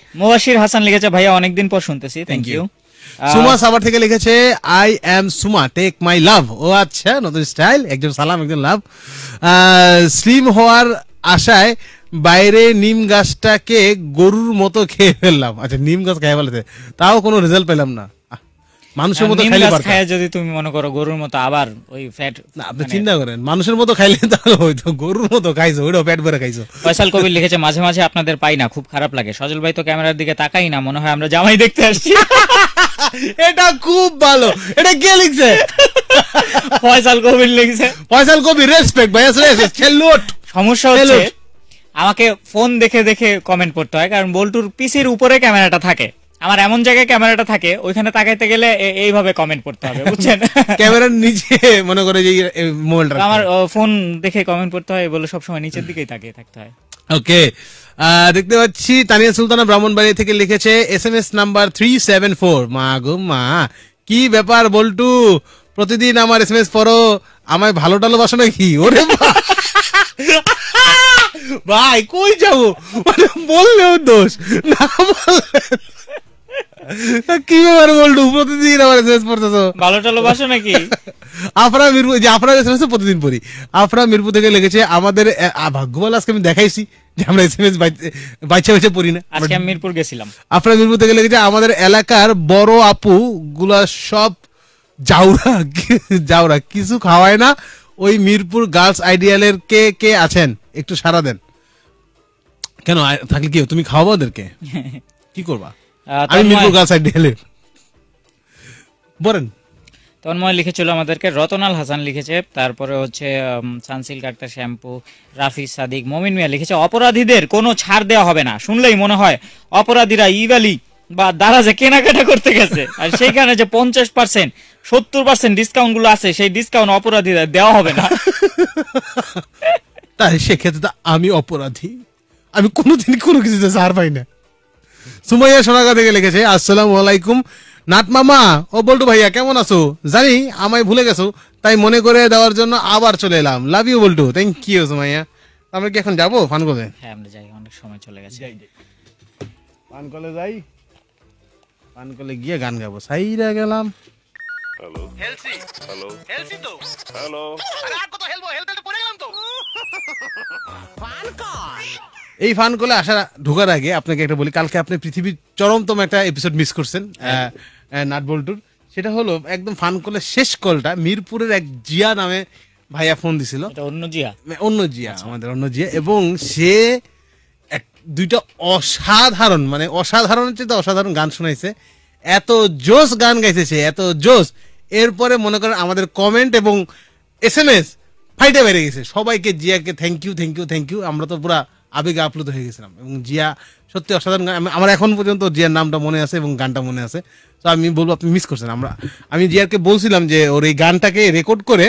হাসান লিখেছে পর শুনতেছি থ্যাংক ইউ সুমা সাবার থেকে লিখেছে I am Suma take my love ও আচ্ছা নতুন স্টাইল একজন সালাম একজন লাভ স্লিম হওয়ার আশায় বাইরে নিম গাছটাকে গরুর মতো খেয়ে ফেললাম আচ্ছা নিম গাছ খেয়ে ফেলেছে তাও কোনো রেজাল্ট পেলাম না মানুষের মতো খাইলে খায় যদি তুমি মনে করো গরুর মতো আবার ওই ফ্যাট না আপনি মানে চিন্তা করেন মানুষের মতো খাইলে তাহলে হয়তো গরুর মতো খাইছো ওইটাও ফ্যাট ভরে খাইছো ফয়সাল কবির লিখেছে মাঝে মাঝে আপনাদের পাই না খুব খারাপ লাগে সজল ভাই তো ক্যামেরার দিকে তাকাই না মনে হয় আমরা জামাই দেখতে আসছি *laughs* এটা খুব ভালো এটা কে লিখছে *laughs* ফয়সাল কবির লিখছে ফয়সাল কবির রেসপেক্ট ভাই সেলুট সমস্যা হচ্ছে আমাকে ফোন দেখে দেখে কমেন্ট করতে হয় কারণ বল্টুর পিসির উপরে ক্যামেরাটা থাকে আমার এমন জায়গায় ক্যামেরাটা থাকে ওইখানে তাকাইতে গেলে এইভাবে কমেন্ট করতে হবে বুঝছেন *laughs* ক্যামেরার নিচে মনে করে যে মোবাইলটা আমার ফোন দেখে কমেন্ট করতে হয় বলে সবসময় নিচের দিকেই তাকিয়ে থাকতে হয় ওকে দেখতে পাচ্ছি তানিয়া সুলতানা ব্রাহ্মণবাড়ি থেকে লিখেছে SMS number three seven four মা গো মা কি ব্যাপার বল্টু প্রতিদিন আমার এস এম এস পড়ো আমায় ভালো টালো বাসো নাকি ওরে *laughs* ভাই কই যাবো মানে বললেও দোষ না বললে কি প্রতিদিন আমার ভালো টালো বাসো নাকি আফরা মিরপুর যে আফরা প্রতিদিন পড়ি আফরা মিরপুর থেকে আমাদের ভাগ্যবাল আজকে আমি দেখাইছি যে আমরা পড়ি না আজকে আমি মিরপুর গেছিলাম আফরা মিরপুর থেকে আমাদের এলাকার বড় আপু গুলা সব জাউরা জাউরা কিছু খাওয়ায় না ওই মিরপুর গার্লস আইডিয়ালের কে কে আছেন একটু সারা দেন কেন থাকলে কি তুমি খাওয়াবো ওদেরকে *laughs* কি করবা বলেন তন্ময় লিখেছিল আমাদেরকে রতনাল হাসান লিখেছে তারপরে হচ্ছে সানসিল আক্তার শ্যাম্পু রাফি সাদিক মমিন মিয়া লিখেছে অপরাধীদের কোনো ছাড় দেওয়া হবে না শুনলেই মনে হয় অপরাধীরা ইভালি বা দারা যে কেনাকাটা করতে গেছে আর সেইখানে যে পঞ্চাশ পার্সেন্ট সত্তর পার্সেন্ট ডিসকাউন্ট গুলো আছে সেই ডিসকাউন্ট অপরাধীদের দেওয়া হবে না তাই সেক্ষেত্রে আমি অপরাধী আমি কোনোদিন কোনো কিছুতে ছাড় পাই না সুমাইয়া সোনাগা থেকে লিখেছে আসসালামু আলাইকুম নাতমামা ও বল্টু ভাইয়া কেমন আছো জানি আমায় ভুলে গেছো তাই মনে করে দেওয়ার জন্য আবার চলে এলাম love you Boltu thank you Sumaiya আমরা কি এখন যাব ফান করে হ্যাঁ আমরা যাই অনেক সময় চলে গেছে ফান কলে যাই ফান কলে গিয়ে গান গাবো সাইরা গেলাম হ্যালো হেলসি হ্যালো হেলসি তো হ্যালো আরে আর কত হেলবো হেলতে তো পড়ে গেলাম তো ফান কর এই ফান কলে আসা ঢোকার আগে আপনাকে একটা বলি কালকে আপনি পৃথিবীর চরমতম একটা এপিসোড মিস করছেন নাটবল্টুর সেটা হলো একদম ফান কলের শেষ কলটা মিরপুরের এক জিয়া নামে ভাইয়া ফোন দিছিল অন্য জিয়া অন্য জিয়া আচ্ছা। আমাদের অন্য জিয়া এবং সে এক দুইটা অসাধারণ মানে অসাধারণ চেয়ে অসাধারণ গান শোনাইছে এত জোস গান গাইছে সে এত জোস এরপরে মনে করেন আমাদের কমেন্ট এবং এস এম এস ফাইটে বেড়ে গেছে সবাইকে জিয়াকে thank you thank you thank you আমরা তো পুরা আবেগে আপ্লুত হয়ে গেছিলাম এবং জিয়া সত্যি অসাধারণ আমার এখন পর্যন্ত জিয়ার নামটা মনে আছে এবং গানটা মনে আছে তো আমি বলবো আপনি মিস করছেন আমরা আমি জিয়ারকে বলছিলাম যে ওর এই গানটাকে রেকর্ড করে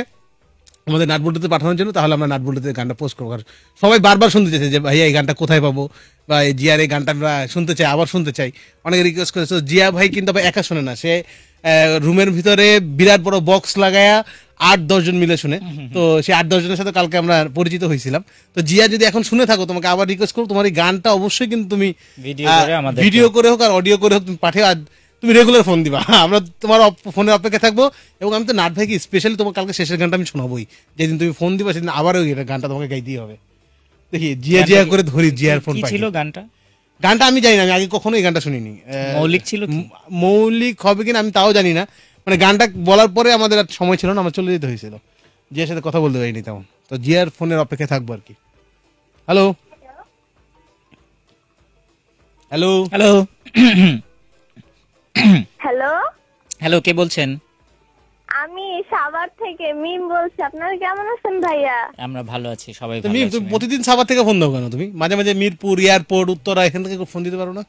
আমাদের নাটবুলটিতে পাঠানোর জন্য তাহলে আমরা নাটবুলটিতে গানটা পোস্ট করবো সবাই বারবার শুনতে চাইছে যে ভাইয়া এই গানটা কোথায় পাবো বা এই জিয়ার এই গানটা আমরা শুনতে চাই আবার শুনতে চাই অনেকে রিকোয়েস্ট করেছে জিয়া ভাই কিন্তু আবার একা শোনে না সে রুমের ভিতরে বিরাট বড় বক্স লাগায়া আট দশজন মিলে শুনে তো সেই আট দশজনের সাথে কালকে আমরা পরিচিত হয়েছিলাম তো জিয়া যদি এখন শুনে থাকো তোমাকে আবার রিকোয়েস্ট করো তোমার এই গানটা অবশ্যই কিন্তু তুমি ভিডিও করে হোক আর অডিও করে হোক তুমি পাঠিয়ে তুমি রেগুলার ফোন দিবা *laughs* আমরা তোমার ফোনের অপেক্ষা থাকবো এবং আমি তো নাট ভাইকে স্পেশালি তোমার কালকে শেষের গানটা আমি শোনাবোই যেদিন তুমি ফোন দিবা সেদিন আবারও এটা গানটা তোমাকে গাইতেই হবে দেখি জিয়া জিয়া করে ধরি জিয়ার ফোন ছিল গানটা গানটা আমি জানি না আমি আগে কখনো এই গানটা শুনিনি মৌলিক ছিল মৌলিক হবে কিনা আমি তাও জানি না মানে গানটা বলার পরে আমাদের আর সময় ছিল না আমার চলে যেতে হয়েছিল জিয়ার সাথে কথা বলতে পারিনি তেমন তো জিয়ার ফোনের অপেক্ষায় থাকবো আর কি hello hello hello hello hello কে বলছেন আমি থেকে মিম বলছি কেমন আছেন ভাইয়া আমরা ভালো আছি সবাই ভালো মিম তুমি প্রতিদিন সাভার থেকে ফোন দাও কেন তুমি মাঝে মাঝে মিরপুর এয়ারপোর্ট উত্তরা এখান থেকে ফোন দিতে পারো না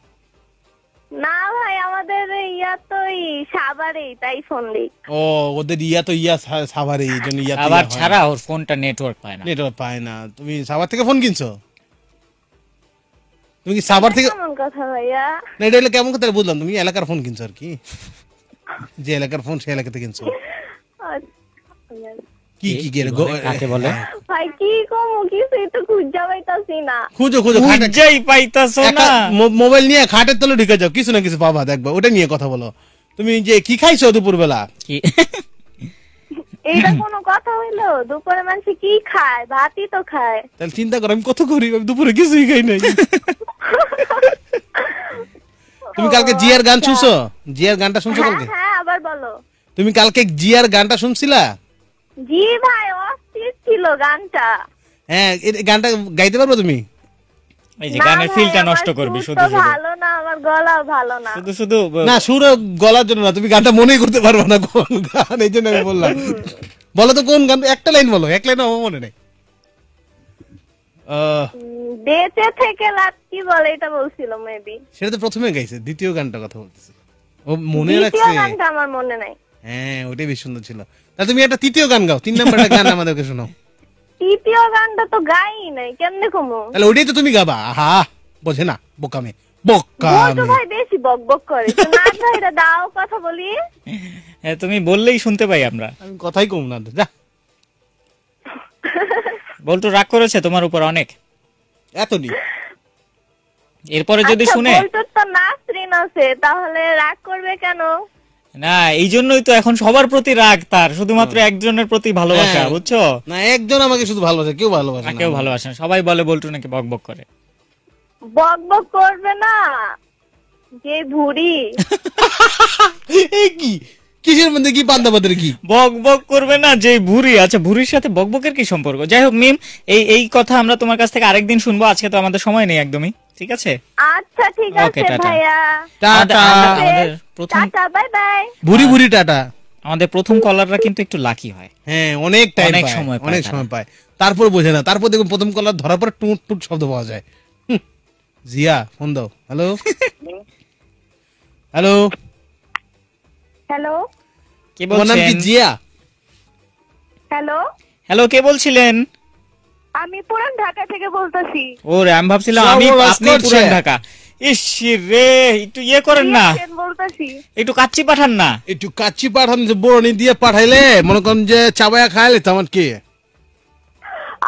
না ওদের ইয়া সাভারেই তাই ফোন দিই ও ওদের ইয়া ইয়া সাভারেই এই জন্য ইয়া সাভার ছাড়া ওর ফোনটা নেটওয়ার্ক পায় না নেটওয়ার্ক পায় না তুমি সাভার থেকে ফোন কিনছো তুমি কি সাভার থেকে কেমন কথা ভাইয়া না এটা কেমন কথা বুঝলাম তুমি এলাকার ফোন কিনছো আর কি যে এলাকার ফোন সেই এলাকাতে কিনছো আচ্ছা, আচ্ছা। কি কি কি কাকে বলে হ্যাঁ। ভাই কি তো খুঁজা পাইতাছি না খুঁজো খুঁজো খুঁজাই পাইতাছো না মোবাইল নিয়ে খাটের তলে ঢুকে যাও কিছু না কিছু পাবা দেখবা ওটা নিয়ে কথা বলো তুমি যে কি খাইছো কি এইটা কোনো কথা হইলো দুপুরে মানুষ কি খায় ভাতই তো খায় তাহলে চিন্তা করো আমি কত করি দুপুরে কিছুই খাই নাই তুমি কালকে জিয়ার গান আচ্ছা। শুনছো জিয়ার গানটা শুনছো হ্যাঁ, কালকে হ্যাঁ আবার বলো তুমি কালকে জিয়ার গানটা শুনছিলা জি ভাই অস্থির ছিল গানটা হ্যাঁ গানটা গাইতে পারবো তুমি এই যে গানের ফিলটা নষ্ট শুধু শুধু ভালো না আমার গলা ভালো না শুধু শুধু না সুর গলার জন্য না তুমি গানটা মনেই করতে পারবে না কোন গান এই জন্য আমি বললাম বলো তো কোন গান একটা লাইন বলো এক লাইন আমার মনে নেই বেঁচে থেকে লাভ কি বলে এটা বলছিল মেবি সেটা তো প্রথমে গাইছে দ্বিতীয় গানটা কথা বলতেছে ও মনে রাখছে দ্বিতীয় গানটা আমার মনে নাই হ্যাঁ ওটাই বেশ সুন্দর ছিল তুমি একটা তৃতীয় গান গাও তিন গান *laughs* আমাদেরকে শোনাও তৃতীয় গানটা তো গাই নাই কেমনে তাহলে তো তুমি গাবা আহা বোঝে না বোকামে বোকামে ভাই বেশি বক বক করে দাও কথা বলি *laughs* হ্যাঁ তুমি বললেই শুনতে পাই আমরা আমি কথাই কম না যা *laughs* বলতো রাগ করেছে তোমার উপর অনেক এত নি এরপরে যদি আচ্ছা, শুনে বলতো তো নাসরিন আছে তাহলে রাগ করবে কেন না এই জন্যই তো এখন সবার প্রতি রাগ তার শুধুমাত্র একজনের প্রতি ভালোবাসা হ্যাঁ। বুঝছো না একজন আমাকে শুধু ভালোবাসে কেউ ভালোবাসে না কেউ ভালোবাসে না সবাই বলে বলটু নাকি বকবক করে বকবক করবে না যে ভুরি এ কি কিসের মধ্যে কি পান্দাবাদের কি বক বক করবে না যে ভুরি আচ্ছা ভুরির সাথে বকবকের কি সম্পর্ক যাই হোক মিম এই এই কথা আমরা তোমার কাছ থেকে আরেকদিন শুনবো আজকে তো আমাদের সময় নেই একদমই ঠিক আছে আচ্ছা ঠিক আছে ভাইয়া টাটা আমাদের প্রথম টাটা বাই বাই ভুরি ভুরি টাটা আমাদের প্রথম কলাররা কিন্তু একটু লাকি হয় হ্যাঁ অনেক টাইম অনেক সময় অনেক সময় পায় তারপর বোঝে না তারপর দেখুন প্রথম কলার ধরার পর টুট টুট শব্দ পাওয়া যায় জিয়া ফোন দাও হ্যালো হ্যালো *laughs* হ্যালো কে বলছেন কি জিয়া হ্যালো হ্যালো কে বলছিলেন আমি পুরান ঢাকা থেকে বলতাছি ওরে আমি ভাবছিলাম আমি আপনি পুরান ঢাকা ইস রে একটু ইয়ে করেন না একটু কাচ্চি পাঠান না একটু কাচ্চি পাঠান বরণি দিয়ে পাঠাইলে মনে করেন যে চাবাইয়া খাইলে তো আমার কি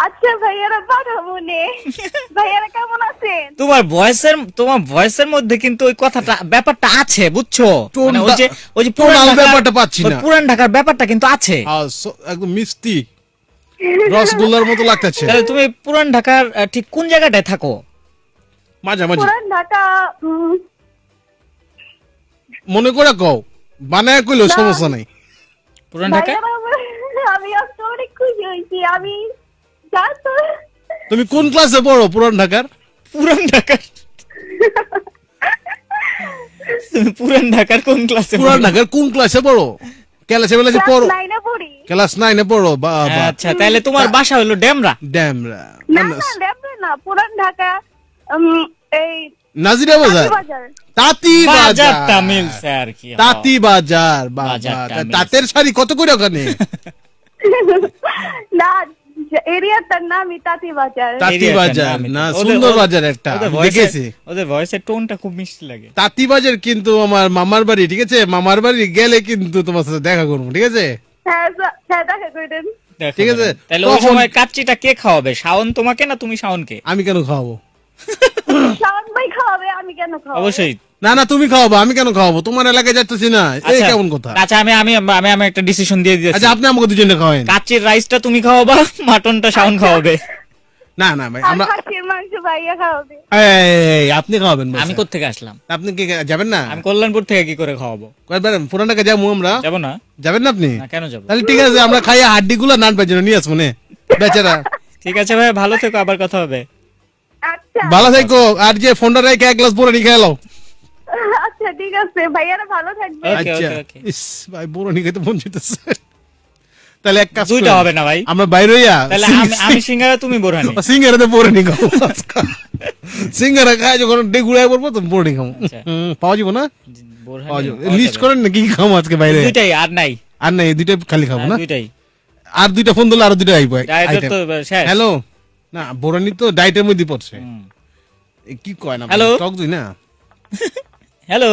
আচ্ছা ভাইয়ারা পাঠাবনে *laughs* ভাইয়ারা কেমন আছেন তোমার ভয়েসের তোমার ভয়েসের মধ্যে কিন্তু ওই কথাটা ব্যাপারটা আছে বুঝছো মানে ওই যে ওই যে পুরান ব্যাপারটা পাচ্ছি না পুরান ঢাকার ব্যাপারটা কিন্তু আছে একদম মিষ্টি রসগোল্লার মতো লাগতেছে তাহলে তুমি পুরান ঢাকার ঠিক কোন জায়গাটায় থাকো মাঝে মাঝে পুরান ঢাকা মনে করে কও বানায় কইলো সমস্যা নাই পুরান ঢাকা আমি অনেক খুশি হইছি আমি তুমি কোন ক্লাসে পড়ো পুরান ঢাকার পুরান ঢাকার তুমি পুরান ঢাকার কোন ক্লাসে পুরান ঢাকার কোন ক্লাসে পড়ো ক্লাসে বেলাসে পড়ো ক্লাস নাইনে পড়ো বাবা হ্যাঁ, আচ্ছা তাহলে তোমার বাসা হলো ড্যামরা ড্যামরা না না ড্যামরা না পুরান ঢাকা এই নাজিরা বাজার তাঁতি বাজার তামিল স্যার কি তাঁতি বাজার বাজার তাঁতের শাড়ি কত করে ওখানে *laughs* না মামার বাড়ি ঠিক আছে মামার বাড়ি গেলে কিন্তু তোমার সাথে দেখা করবো ঠিক আছে হ্যাঁ, হ্যাঁ, ঠিক আছে ওই সময় কাচ্চিটা কে খাওয়াবে শাওন তোমাকে না তুমি শাওনকে আমি কেন খাওয়াবো শাওন ভাই খাওয়াবে আমি কেন খাওয়াবো অবশ্যই না না তুমি খাওয়াবো আমি কেন খাওয়াবো তোমার এলাকায় যাইতেছি না এই আচ্ছা, কেমন কথা আচ্ছা আমি আমি আমি আমি একটা ডিসিশন দিয়ে দিয়েছি আচ্ছা আপনি আমাকে দুজনে খাওয়াবেন কাচ্চির রাইসটা তুমি খাওয়াবা মাটনটা শাওন আচ্ছা। খাওয়াবে না না ভাই আমরা এই আপনি খাওয়াবেন আমি কোথা থেকে আসলাম আপনি কি যাবেন না আমি কল্যাণপুর থেকে কি করে খাওয়াবো কয়েকবার পুরান ঢাকা যাবো আমরা যাবো না যাবেন না আপনি কেন যাবো তাহলে ঠিক আছে আমরা খাইয়ে হাড্ডি গুলো নান পাই নিয়ে আসবো নে বেচারা ঠিক আছে ভাই ভালো থেকো আবার কথা হবে আচ্ছা। ভালো থেকো আর যে ফোনটা রেখে এক গ্লাস পুরো নিয়ে খেয়ে আচ্ছা ঠিক আছে ভাইয়ারা ভালো থাকবে আচ্ছা ইস ভাই তাহলে এক কাজ দুইটা হবে না ভাই আমরা বাইরে হইয়া তাহলে আমি সিঙ্গারা তুমি বোরহানি সিঙ্গারা তো বোরহানি সিঙ্গারা যখন ডেগুড়ায় পড়বো তো বোরহানি খাবো আচ্ছা। পাওয়া যাবো না লিস্ট হ্যাঁ, করেন না কি খাবো আজকে বাইরে দুইটাই আর নাই আর নাই দুইটা খালি খাবো না দুইটাই আর দুইটা ফোন দিলে আর দুইটা আইবো হ্যালো না বোরহানি তো ডায়েটের মধ্যে পড়ছে কি কয় না টক দুই না *laughs* হ্যালো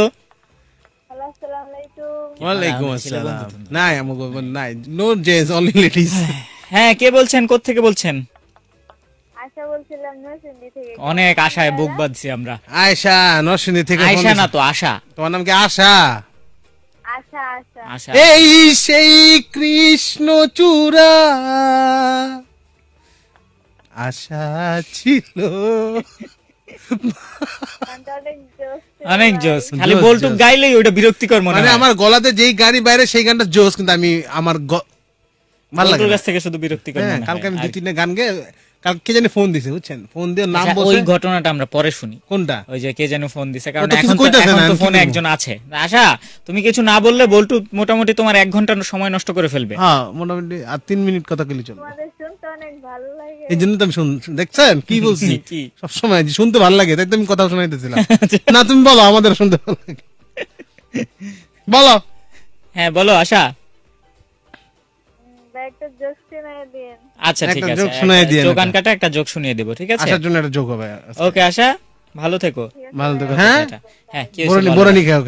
ওয়ালাইকুম আসসালাম নাই নাই *laughs* হ্যাঁ কে বলছেন বলছেন অনেক আশায় বুক বাঁধছি নরসিংদী থেকে আয়শা না তো আশা তোমার নাম কি আশা এই সেই আশা ছিল *laughs* অনেক জোস খালি বলটু গাইলেই ওটা বিরক্তিকর মনে মানে আমার গলাতে যেই গাড়ি বাইরে সেই গানটা জোস কিন্তু আমি আমার ভালো লাগে থেকে শুধু বিরক্তিকর হ্যাঁ, কালকে আমি দুই তিনটা গান গে কারণ কে জানি ফোন দিছে বুঝছেন ফোন দিয়ে নাম আচ্ছা, বলছে ওই ঘটনাটা আমরা পরে শুনি কোনটা ওই যে কে জানি ফোন দিছে কারণ এখন তো ফোনে একজন আছে আশা তুমি কিছু না বললে বলটু মোটামুটি তোমার এক ঘন্টার সময় নষ্ট করে ফেলবে হ্যাঁ মোটামুটি আর তিন মিনিট কথা কইলে চলবে এই জন্য তো আমি দেখছেন কি *laughs* বলছি সব সময় শুনতে ভালো লাগে তাই তুমি কথা শোনাইতেছিলাম *laughs* আচ্ছা। না তুমি বলো আমাদের শুনতে ভালো লাগে বলো হ্যাঁ বলো আশা ব্যাগটা জাস্ট দিন আচ্ছা ঠিক আছে একটা জোক শুনিয়ে দেব ঠিক আছে আশার জন্য একটা জোক হবে ওকে আশা ভালো থেকো ভালো থেকো হ্যাঁ হ্যাঁ, হ্যাঁ কি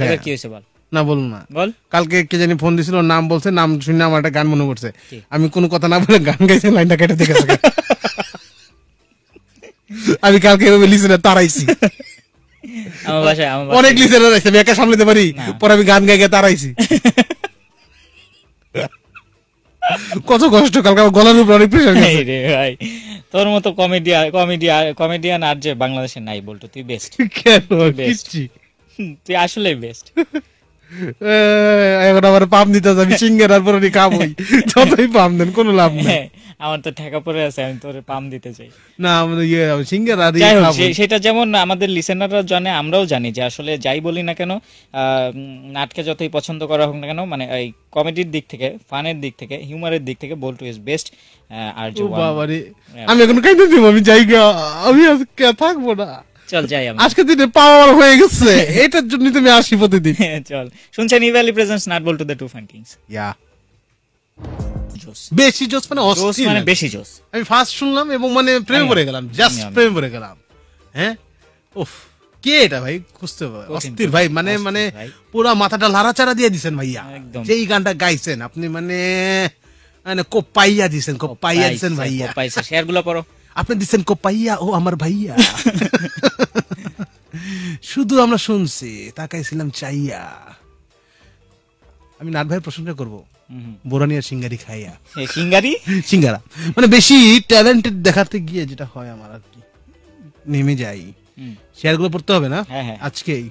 হ্যাঁ। কি হইছে বল না না বল কালকে কে জানি ফোন দিছিল নাম বলছে নাম শুনে আমার একটা গান মনে পড়ছে আমি কোনো কথা না বলে গান গাইছি লাইনটা কেটে দিয়ে গেছে আমি কালকে ওই লিসেনার তারাইছি আমার বাসায় আমার অনেক লিসেনার আছে আমি একা সামলাতে পারি পরে আমি গান গাই গিয়ে তারাইছি *laughs* কত কষ্ট কালকে গলার উপর অনেক প্রেশার গেছে রে ভাই তোর মতো কমেডিয়া কমেডিয়া কমেডিয়ান আর যে বাংলাদেশে নাই বলতো তুই বেস্ট কেন বেস্ট তুই আসলে বেস্ট এখন আবার পাম দিতে আমি পরে খাবই যতই পাম দেন কোনো লাভ হ্যাঁ, আমার তো ঠেকা আছে আমি পাম দিতে চাই না আমাদের ইয়ে সেটা যেমন আমাদের লিসেনাররা জানে আমরাও জানি যে আসলে যাই বলি না কেন নাটকে যতই পছন্দ করা হোক না কেন মানে এই কমেডির দিক থেকে ফানের দিক থেকে হিউমারের দিক থেকে বল টু ইজ বেস্ট আর হ্যাঁ। আমি এখন খাইতে দিব আমি যাই আমি থাকবো না চল যাই আমরা আজকে দিনে পাওয়ার হয়ে গেছে *laughs* এটার জন্য তুমি আসি প্রতিদিন হ্যাঁ, চল শুনছেন Evaly presents nut Boltu the two ইয়া বেশি জোস মানে অস্থির মানে বেশি জোস আমি ফার্স্ট শুনলাম এবং মানে প্রেমে পড়ে গেলাম জাস্ট প্রেমে পড়ে গেলাম হ্যাঁ উফ কে এটা ভাই খুঁজতে অস্থির ভাই মানে মানে পুরা মাথাটা লাড়াচাড়া দিয়ে দিছেন ভাইয়া যে এই গানটা গাইছেন আপনি মানে মানে কোপাইয়া দিছেন কোপাইয়া দিছেন ভাইয়া কোপাইছে শেয়ার গুলো পড়ো আপনি দিচ্ছেন কোপাইয়া ও আমার ভাইয়া শুধু আমরা শুনছি তাকাইছিলাম চাইয়া আমি নাট ভাইয়ের প্রশংসা করবো বোরানিয়া সিঙ্গারি খাইয়া সিঙ্গারি সিঙ্গারা মানে বেশি ট্যালেন্টেড দেখাতে গিয়ে যেটা হয় আমার আর কি নেমে যাই পড়তে হবে না হ্যাঁ, হ্যাঁ। আজকেই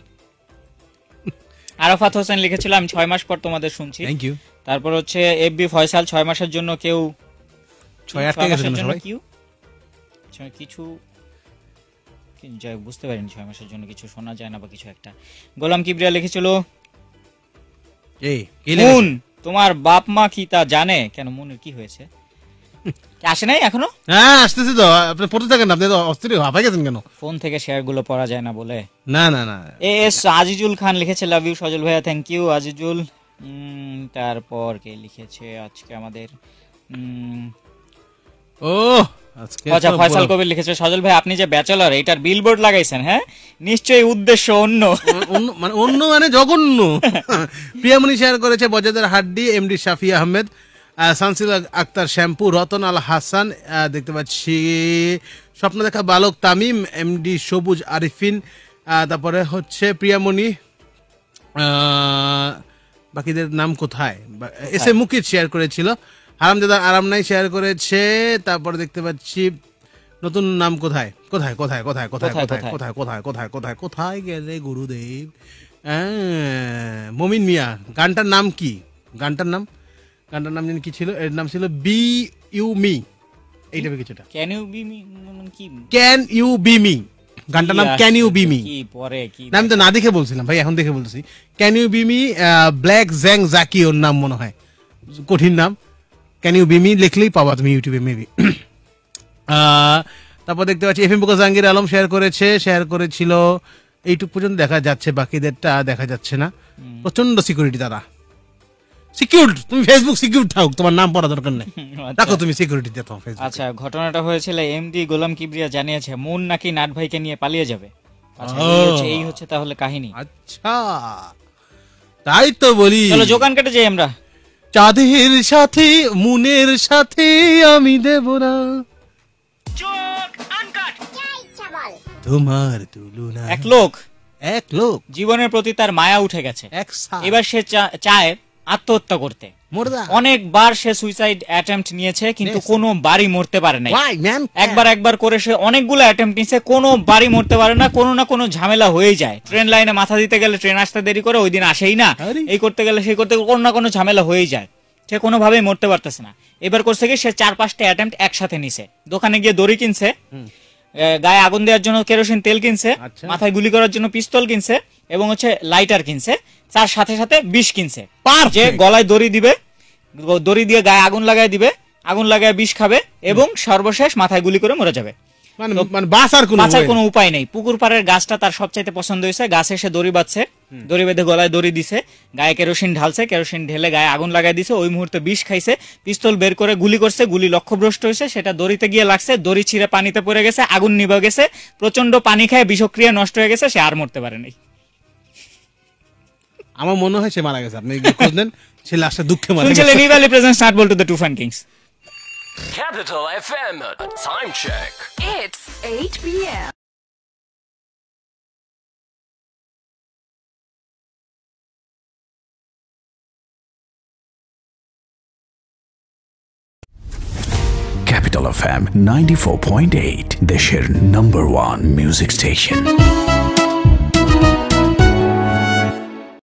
আরাফাত হোসেন লিখেছিল আমি ছয় মাস পর তোমাদের শুনছি থ্যাংক ইউ তারপর হচ্ছে এফ বি ফয়সাল ছয় মাসের জন্য কেউ ছয় আটকে গেছে সবসময় কিছু যাই বুঝতে পারিনি ছয় মাসের জন্য কিছু শোনা যায় না বা কিছু একটা গোলাম কিবরিয়া লিখেছিল মুন তোমার বাপ মা কি তা জানে কেন মুনের কি হয়েছে *laughs* আসে নাই এখনো হ্যাঁ আসতেছি তো আপনি পড়তে থাকেন আপনি তো অস্থির হাঁপাই গেছেন কেন ফোন থেকে শেয়ার গুলো পড়া যায় না বলে না না না এ এস আজিজুল খান লিখেছে লাভ ইউ সজল ভাইয়া থ্যাংক ইউ আজিজুল তারপর কে লিখেছে আজকে আমাদের ও আচ্ছা ফয়সাল কবির লিখেছে সজল ভাই আপনি যে ব্যাচেলর এটার বিলবোর্ড লাগাইছেন হ্যাঁ নিশ্চয়ই উদ্দেশ্য অন্য মানে অন্য মানে, মানে জঘন্য প্রিয়ামণি শেয়ার করেছে বজাদার হাড্ডি এমডি শাফি আহমেদ সানসিল আক্তার শ্যাম্পু রতন আল হাসান দেখতে পাচ্ছি স্বপ্ন দেখা বালক তামিম এমডি সবুজ আরিফিন তারপরে হচ্ছে প্রিয়ামণি বাকিদের নাম কোথায় এস এ হ্যাঁ। মুকিত শেয়ার করেছিল হারামজাদার আরাম নাই শেয়ার করেছে তারপর দেখতে পাচ্ছি নতুন নাম কোথায় কোথায় কোথায় কোথায় কোথায় কোথায় কোথায় কোথায় কোথায় কোথায় কোথায় গেলে গুরুদেব মমিন মিয়া গানটার নাম কি গানটার নাম গানটার নাম কি ছিল এর নাম ছিল বি ইউ মি এইটা কিছুটা ক্যান ইউ বি মি কি ক্যান ইউ বি মি গানটার নাম ক্যান ইউ বি মি পরে আমি তো না দেখে বলছিলাম ভাই এখন দেখে বলছি can you be me black জ্যাং জাকি ওর নাম মনে হয় কঠিন নাম ক্যান ইউ বি লিখলেই পাবা তুমি ইউটিউবে মেবি তারপর দেখতে পাচ্ছি এফ এম বোকা আলম শেয়ার করেছে শেয়ার করেছিল এইটুকু পর্যন্ত দেখা যাচ্ছে বাকিদেরটা দেখা যাচ্ছে না প্রচন্ড সিকিউরিটি তারা সিকিউরড তুমি ফেসবুক সিকিউর থাক তোমার নাম পড়া দরকার নেই *laughs* আচ্ছা। রাখো তুমি সিকিউরিটি দিতে ফেসবুক আচ্ছা ঘটনাটা হয়েছিল এমডি গোলাম কিবরিয়া জানিয়েছে মুন নাকি নাট ভাইকে নিয়ে পালিয়ে যাবে আচ্ছা, এই হচ্ছে তাহলে কাহিনী আচ্ছা তাই তো বলি চলো জোকান কেটে যাই আমরা চাঁদের সাথে মুনের সাথে আমি দেব না তোমার তুলনা এক লোক এক লোক জীবনের প্রতি তার মায়া উঠে গেছে এবার সে চায় আত্মহত্যা করতে অনেকবার সে সুইসাইড অ্যাটেম্প্ট নিয়েছে কিন্তু কোনো বাড়ি মরতে পারে নাই একবার একবার করে সে অনেকগুলো অ্যাটেম্প্ট নিয়েছে কোনো বাড়ি মরতে পারে না কোনো না কোনো ঝামেলা হয়ে যায় ট্রেন লাইনে মাথা দিতে গেলে ট্রেন আসতে দেরি করে ওই দিন আসেই না এই করতে গেলে সেই করতে কোনো না কোনো ঝামেলা হয়ে যায় সে কোনোভাবেই মরতে পারতেছে না এবার করছে কি সে চার পাঁচটা অ্যাটেম্প একসাথে নিছে দোকানে গিয়ে দড়ি কিনছে গায়ে আগুন দেওয়ার জন্য কেরোসিন তেল কিনছে আচ্ছা। মাথায় গুলি করার জন্য পিস্তল কিনছে এবং হচ্ছে লাইটার কিনছে তার সাথে সাথে বিষ কিনছে যে গলায় দড়ি দিবে দড়ি দিয়ে গায়ে আগুন লাগায় দিবে আগুন লাগায় বিষ খাবে এবং সর্বশেষ মাথায় গুলি করে মরে যাবে মানে মানে বাঁচার কোনো উপায় নেই পুকুর পাড়ের গাছটা তার সবচাইতে পছন্দ হয়েছে গাছে সে দড়ি বাঁধছে দড়ি বেঁধে গলায় দড়ি দিছে গায়ে কেরোসিন ঢালছে কেরোসিন ঢেলে গায়ে আগুন লাগাই দিছে ওই মুহূর্তে বিষ খাইছে পিস্তল বের করে গুলি করছে গুলি লক্ষ্যভ্রষ্ট হয়েছে সেটা দড়িতে গিয়ে লাগছে দড়ি ছিঁড়ে পানিতে পড়ে গেছে আগুন নিভে গেছে প্রচন্ড পানি খায় বিষক্রিয়া নষ্ট হয়ে গেছে সে আর মরতে পারে নাই আমার মনে হয় সে মারা গেছে আপনি বুঝলেন সে লাস্টে দুঃখে মারা গেছে শুনছিলেন Evaly presents start Boltu the two fun kings Capital FM, a time check. It's 8 p.m. Capital FM 94.8, share number one music station.